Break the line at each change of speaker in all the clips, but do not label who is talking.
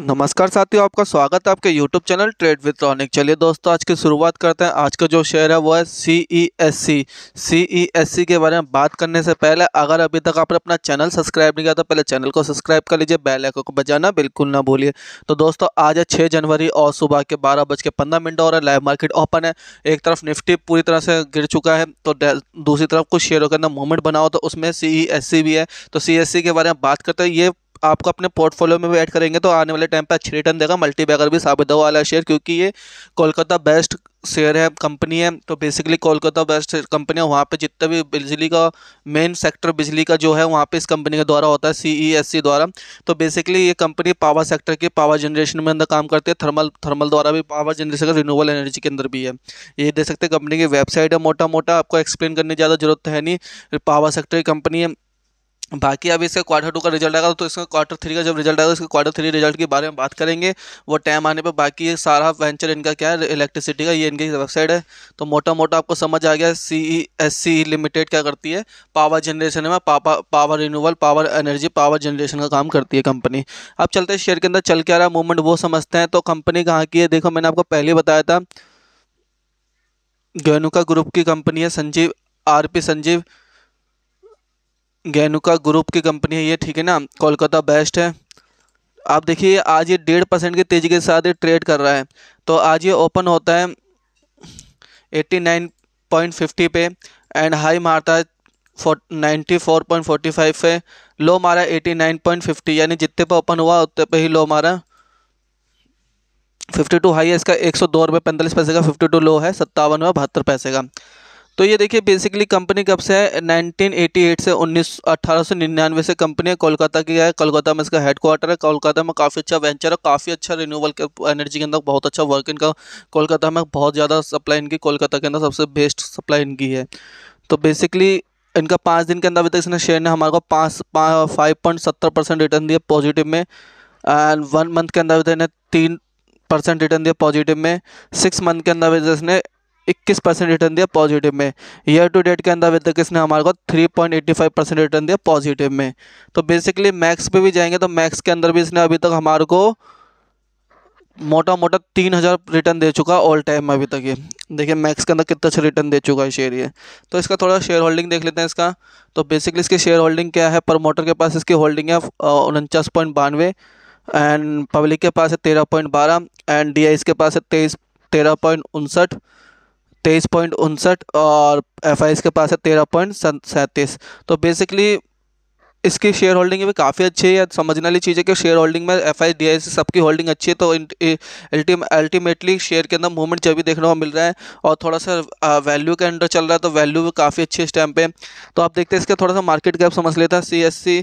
नमस्कार साथियों आपका स्वागत है आपके YouTube channel trade with Ronik चलिए दोस्तों आज की शुरुआत करते हैं आज का जो शेयर है वो है सी E S C C E S सी के बारे में बात करने से पहले अगर अभी तक आपने अपना चैनल सब्सक्राइब नहीं किया तो पहले चैनल को सब्सक्राइब कर लीजिए बेल आइकन को बजाना बिल्कुल ना भूलिए तो दोस्तों आज है छः जनवरी और सुबह के बारह बज के पंद्रह मिनट और लाइव मार्केट ओपन है एक तरफ निफ्टी पूरी तरह से गिर चुका है तो दूसरी तरफ कुछ शेयरों के अंदर मूवमेंट बनाओ तो उसमें सी ई एस सी भी है तो सी एस सी के बारे में बात करते हैं ये आपको अपने पोर्टफोलियो में भी ऐड करेंगे तो आने वाले टाइम पर अच्छे रिटर्न देगा मल्टी बैगर भी साबित हो वाला शेयर क्योंकि ये कोलकाता बेस्ट शेयर है कंपनी है तो बेसिकली कोलकाता बेस्ट कंपनी है वहाँ पे जितना भी बिजली का मेन सेक्टर बिजली का जो है वहाँ पे इस कंपनी के द्वारा होता है सी ई एस सी द्वारा तो बेसिकली ये कंपनी पावर सेक्टर की पावर जनरेशन में अंदर काम करती है थर्मल थर्मल द्वारा भी पावर जनरेशन रिन्यूएबल एनर्जी के अंदर भी है ये देख सकते हैं कंपनी की वेबसाइट है मोटा मोटा आपको एक्सप्लेन करने ज़्यादा जरूरत है नहीं पावर सेक्टर की कंपनी है बाकी अब इसका क्वार्टर टू का रिजल्ट आएगा तो इसका क्वार्टर थ्री का जब रिजल्ट आएगा इसके क्वार्टर थ्री रिजल्ट के बारे में बात करेंगे वो टाइम आने पर बाकी ये सारा वेंचर इनका क्या है इलेक्ट्रिसिटी का ये इनकी वेबसाइट है तो मोटा मोटा आपको समझ आ गया सी ई एस सी लिमिटेड क्या करती है पावर जनरेशन में power renewal power energy power generation का काम करती है कंपनी अब चलते हैं शेयर के अंदर चल के आ रहा है मूवमेंट वो समझते हैं तो कंपनी कहाँ की है देखो मैंने आपको पहले बताया था गेनुका ग्रुप की कंपनी है Sanjeev R P Sanjeev Goenka group की कंपनी है ये ठीक है ना कोलकाता बेस्ट है आप देखिए आज ये डेढ़ परसेंट की तेज़ी के साथ ये ट्रेड कर रहा है तो आज ये ओपन होता है एट्टी नाइन पॉइंट फिफ्टी पे एंड हाई मारता है ninety four point forty five पे लो मारा एटी नाइन पॉइंट फिफ्टी यानी जितने पे ओपन हुआ उतने पे ही लो मारा फिफ्टी टू हाई है इसका एक सौ दो रुपये पैंतालीस पैसे का फिफ्टी टू लो है सत्तावन रुपये बहत्तर पैसे का तो ये देखिए बेसिकली कंपनी कब से है 1988 से उन्नीस अठारह से कंपनी है कोलकाता की है कोलकाता में इसका हेडक्वार्टर है कोलकाता में काफ़ी अच्छा वेंचर है काफ़ी अच्छा रिन्यूबल एनर्जी के अंदर बहुत अच्छा वर्क इनका कोलकाता में बहुत ज़्यादा सप्लाई इनकी कोलकाता के अंदर सबसे बेस्ट सप्लाई इनकी है तो बेसिकली इनका पाँच दिन के अंदर अभी तक इसने शेयर ने हमारे को पाँच फाइव पॉइंट सत्तर परसेंट रिटर्न दिया पॉजिटिव में एंड वन मंथ के अंदर अभी तक इन्हें तीन परसेंट रिटर्न दिया पॉजिटिव में सिक्स मंथ के अंदर इसने इक्कीस परसेंट रिटर्न दिया पॉजिटिव में ईयर टू डेट के अंदर अभी तक इसने हमारे को three point eighty five percent return दिया पॉजिटिव में तो बेसिकली मैक्स पे भी जाएंगे तो मैक्स के अंदर भी इसने अभी तक हमारे को मोटा मोटा तीन हज़ार रिटर्न दे चुका ऑल टाइम में अभी तक ये देखिए मैक्स के अंदर कितना अच्छा रिटर्न दे चुका है शेयर ये तो इसका थोड़ा शेयर होल्डिंग देख लेते हैं इसका तो बेसिकली इसकी शेयर होल्डिंग क्या है प्रमोटर के पास इसकी होल्डिंग है उनचास पॉइंट बानवे एंड पब्लिक के पास है तेरह पॉइंट बारह एंड डी के पास है तेईस तेरह पॉइंट उनसठ तेईस पॉइंट उनसठ और एफ के पास है तेरह पॉइंट सैंतीस तो बेसिकली इसकी शेयर होल्डिंग भी काफ़ी अच्छी है समझने वाली चीज़ है कि शेयर होल्डिंग में एफ आई डी आई सबकी होल्डिंग अच्छी है तो अल्टीमेटली शेयर के अंदर मूवमेंट जब भी देखने को मिल रहा है और थोड़ा सा वैल्यू के अंडर चल रहा है तो वैल्यू भी काफ़ी अच्छी है इस टाइम पर तो आप देखते हैं इसका थोड़ा सा मार्केट कैप समझ लेता है C S C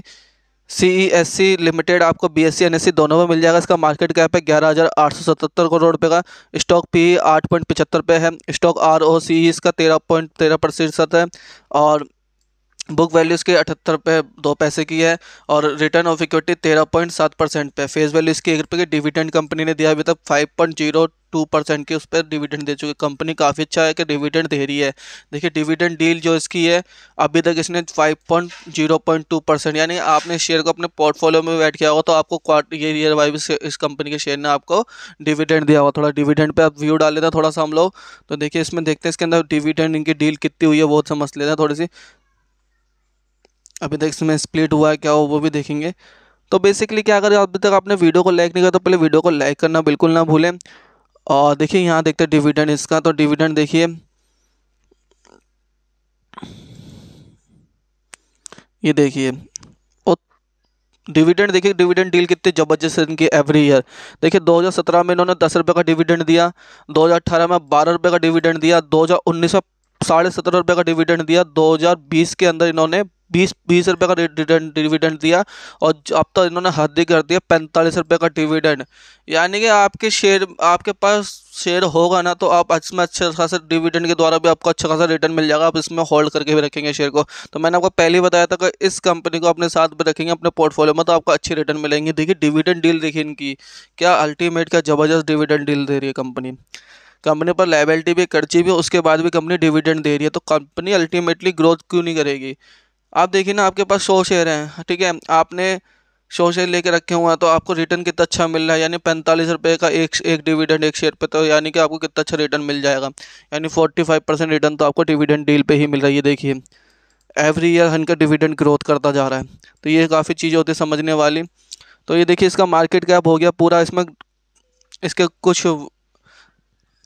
C E S C limited आपको B S C N S C दोनों में मिल जाएगा इसका मार्केट कैप है ग्यारह हज़ार आठ सौ सतहत्तर करोड़ रुपये का स्टॉक पी e आठ पॉइंट पचहत्तर रुपये है स्टॉक आर ओ सी इसका तेरह पॉइंट तेरह प्रतिशत है और बुक वैल्यू इसकी अठहत्तर पे दो पैसे की है और रिटर्न ऑफ इक्विटी तेरह पॉइंट सात परसेंट पे फेस वैल्यू इसकी एक रुपये की डिविडेंड कंपनी ने दिया अभी तक five point zero two percent की उस पर डिविडेंड दे चुकी है कंपनी काफ़ी अच्छा है कि डिविडेंड दे रही है देखिए डिविडेंड डील जो इसकी है अभी तक इसने five point zero point two percent यानी आपने शेयर को अपने पोर्टफोलियो में ऐड किया होगा तो आपको क्वार्टर ये ईयर वाइज इस कंपनी के शेयर ने आपको डिविडेंड दिया हुआ थोड़ा डिविडेंड पर आप व्यू डाल लेते हैं थोड़ा सा हम लोग तो देखिए इसमें देखते हैं इसके अंदर डिविडेंड इनकी डील कितनी हुई है वो समझ लेते हैं थोड़ी सी अभी तक इसमें स्प्लिट हुआ है क्या हो वो भी देखेंगे तो बेसिकली क्या अगर अभी तक आपने वीडियो को लाइक नहीं किया तो पहले वीडियो को लाइक करना बिल्कुल ना भूलें और देखिए यहाँ देखते हैं डिविडेंड इसका तो डिविडेंड देखिए ये देखिए और डिविडेंड देखिए डिविडेंड डील कितनी ज़बरदस्त है इनकी एवरी ईयर देखिए 2017 में इन्होंने दस रुपये का डिविडेंड दिया 2018 में बारह रुपये का डिविडेंड दिया 2019 में साढ़े सत्रह रुपये का डिविडेंड दिया 2020 के अंदर इन्होंने बीस बीस रुपये का डिविडेंड दिया और अब तक तो इन्होंने हद कर दिया पैंतालीस रुपये का डिविडेंड यानी कि आपके शेयर आपके पास शेयर होगा ना तो आप इसमें अच्छे खासा डिविडेंड के द्वारा भी आपको अच्छा खासा रिटर्न मिल जाएगा आप इसमें होल्ड करके भी रखेंगे शेयर को तो मैंने आपको पहले ही बताया था कि इस कंपनी को अपने साथ भी रखेंगे अपने पोर्टफोलियो में तो आपको अच्छे रिटर्न मिलेंगे देखिए डिविडेंड डील देखिए इनकी क्या अल्टीमेट क्या ज़बरदस्त डिविडेंड डील दे रही है कंपनी कंपनी पर लाइबिलिटी भी कर्ची भी उसके बाद भी कंपनी डिविडेंड दे रही है तो कंपनी अल्टीमेटली ग्रोथ क्यों नहीं करेगी आप देखिए ना आपके पास सौ शेयर हैं ठीक है आपने सौ शेयर लेके रखे हुए हैं तो आपको रिटर्न कितना अच्छा मिल रहा है यानी पैंतालीस रुपये का एक एक डिविडेंड एक शेयर पे तो यानी कि आपको कितना अच्छा रिटर्न मिल जाएगा यानी फोर्टी फाइव परसेंट रिटर्न तो आपको डिविडेंड डील पे ही मिल रही है देखिए एवरी ईयर हन का डिविडेंड ग्रोथ करता जा रहा है तो ये काफ़ी चीज़ें होती है समझने वाली तो ये देखिए इसका मार्केट कैप हो गया पूरा इसमें इसके कुछ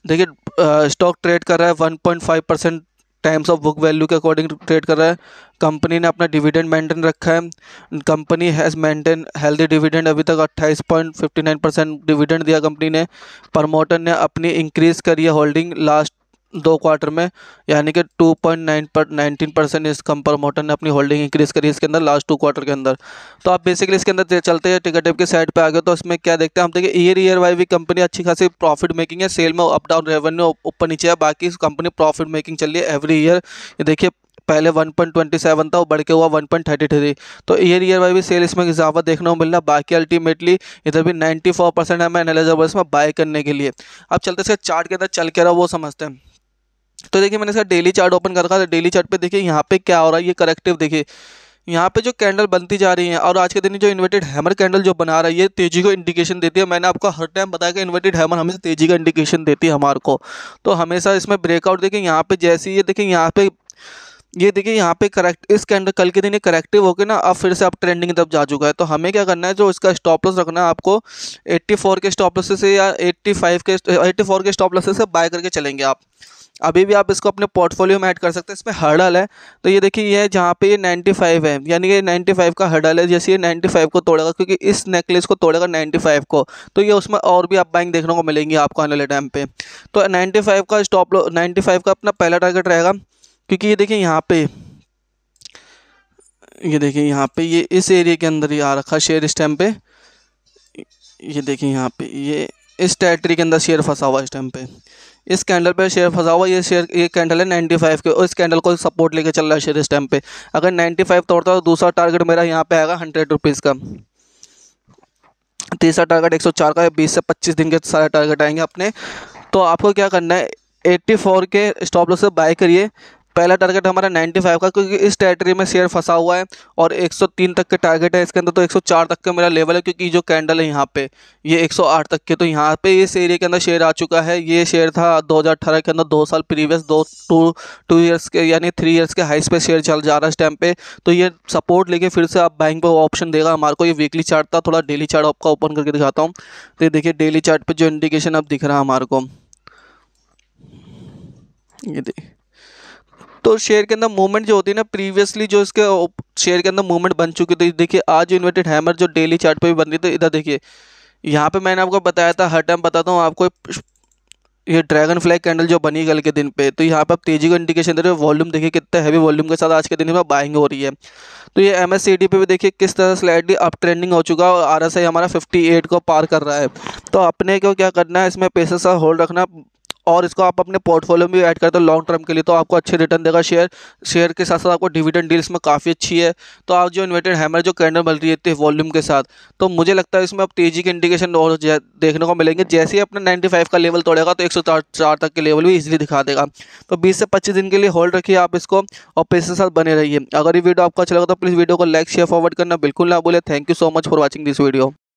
देखिए स्टॉक ट्रेड कर रहा है one point five percent times of book value के अकॉर्डिंग ट्रेड कर रहा है कंपनी ने अपना डिविडेंड मेंटेन रखा है company has maintain healthy dividend अभी तक अट्ठाईस पॉइंट फिफ्टी नाइन परसेंट डिविडेंड दिया कंपनी ने प्रमोटर ने अपनी इंक्रीज़ करी है होल्डिंग लास्ट दो क्वार्टर में यानी कि टू पॉइंट नाइन पर नाइनटीन परसेंट इस कम प्रमोटर ने अपनी होल्डिंग इंक्रीज़ करी इसके अंदर लास्ट टू क्वार्टर के अंदर तो आप बेसिकली इसके अंदर चलते हैं टिकट टेप के साइड पे आ गए तो इसमें क्या देखते हैं हम देखिए ईयर ईयर वाई भी कंपनी अच्छी खासी प्रॉफिट मेकिंग है सेल में अप डाउन रेवेन्यू ऊपर नीचे है बाकी कंपनी प्रॉफिट मेकिंग चल रही है एवरी ईयर ये देखिए पहले 1.27 था वो बढ़ के हुआ 1.33 तो ईयर ईयर वाई भी सेल इसमें इजाफा देखने को मिल रहा बाकी अल्टीमेटली इधर भी 94 परसेंट हमें एनालिजेबल इसमें बाय करने के लिए अब चलते इसके चार्ट के अंदर चल के रहा वो समझते हैं तो देखिए मैंने इसका डेली चार्ट ओपन कर रखा था डेली चार्ट पे देखिए यहाँ पे क्या हो रहा है ये करेक्टिव देखिए यहाँ पे जो कैंडल बनती जा रही है और आज के दिन जो इन्वर्टेड हैमर कैंडल जो बना रहा है ये तेजी को इंडिकेशन देती है मैंने आपको हर टाइम बताया कि इन्वर्टेड हैमर हमेशा तेजी का इंडिकेशन देती है हमारे को तो हमेशा इसमें ब्रेकआउट देखिए यहाँ पे जैसे ये देखिए यहाँ पे ये देखिए यहाँ पे करेक्ट इस कैंडल कल के दिन ये करेक्टिव होकर ना अब फिर से आप ट्रेंडिंग की तरफ जा चुका है तो हमें क्या करना है जो इसका स्टॉप लॉस रखना है आपको 84 के स्टॉप लॉस से या 85 के 84 के स्टॉप लॉस से बाय करके चलेंगे आप अभी भी आप इसको अपने पोर्टफोलियो में ऐड कर सकते हैं इसमें हर्डल है तो ये देखिए ये जहाँ पे ये 95 है यानी कि 95 का हर्डल है जैसे ये 95 को तोड़ेगा क्योंकि इस नेकलेस को तोड़ेगा 95 को तो ये उसमें और भी आप बैंक देखने को मिलेंगी आपको आने वाले टाइम पे तो 95 का स्टॉप लो फाइव का अपना पहला टारगेट रहेगा क्योंकि ये देखिए यहाँ पे ये देखिए यहाँ पे ये इस एरिए के अंदर ही आ रखा शेयर इस टाइम पे ये देखिए यहाँ पे ये इस टेरेटरी के अंदर शेयर फंसा हुआ इस टाइम पे इस कैंडल पे शेयर फंसा हुआ ये शेयर ये कैंडल है 95 के और इस कैंडल को सपोर्ट लेके चल रहा है शेयर इस टाइम पे अगर 95 तोड़ता है तो दूसरा टारगेट मेरा यहाँ पे आएगा हंड्रेड रुपीज़ का तीसरा टारगेट 104 का है बीस से पच्चीस दिन के सारे टारगेट आएंगे अपने तो आपको क्या करना है 84 के स्टॉप लॉस से बाय करिए पहला टारगेट हमारा 95 का क्योंकि इस टेरेटरी में शेयर फंसा हुआ है और 103 तक के टारगेट है इसके अंदर तो 104 तक का मेरा लेवल है क्योंकि जो कैंडल है यहाँ पे ये 108 तक के तो यहाँ पे इस एरिया के अंदर शेयर आ चुका है ये शेयर था 2018 के अंदर दो साल प्रीवियस दो टू टू ईयर्स के यानी थ्री ईयर्स के हाइस पे शेयर चल जा रहा है इस टाइम पे तो ये सपोर्ट लेके फिर से आप बैंक पर ऑप्शन देगा हमारे को ये वीकली चार्ट था थोड़ा डेली चार्ट आपका ओपन करके दिखाता हूँ तो ये देखिए डेली चार्ट जो इंडिकेशन अब दिख रहा है हमारे को ये देखिए तो शेयर के अंदर मूवमेंट जो होती है ना प्रीवियसली जो इसके शेयर के अंदर मूवमेंट बन चुकी थी देखिए आज इन्वर्टेड हैमर जो डेली चार्ट पे भी बन रही थी इधर देखिए यहाँ पे मैंने आपको बताया था हर टाइम बताता हूँ आपको ये ड्रैगन फ्लैग कैंडल जो बनी कल के दिन पे तो यहाँ पे आप तेजी का इंडिकेशन दे रहे हो वॉल्यूम देखिए कितना हैवी वॉल्यूम के साथ आज के दिन में बाइंग हो रही है तो ये एम पे भी देखिए किस तरह स्लाइडली अप ट्रेंडिंग हो चुका है और आर हमारा 58 को पार कर रहा है तो अपने को क्या करना है इसमें पैसे सा होल्ड रखना और इसको आप अपने पोर्टफोलियो में ऐड करते हो लॉन्ग टर्म के लिए तो आपको अच्छे रिटर्न देगा शेयर शेयर के साथ साथ आपको डिविडेंड डील्स में काफ़ी अच्छी है तो आप जो इन्वेटेड हैमर जो कैंडल बल रही है वॉल्यूम के साथ तो मुझे लगता है इसमें अब तेज़ी के इंडिकेशन और देखने को मिलेंगे जैसे ही अपना नाइन्टी का लेवल तोड़ेगा तो एक चार तक के लेवल भी इजिली दिखा देगा तो बीस से पच्चीस दिन के लिए होल्ड रखिए आप इसको और पैसे के साथ बने रहिए अगर ये वीडियो आपको अच्छा लगा तो प्लीज़ वीडियो को लाइक शेयर फॉरवर्ड करना बिल्कुल ना बोले thank you so much for watching this video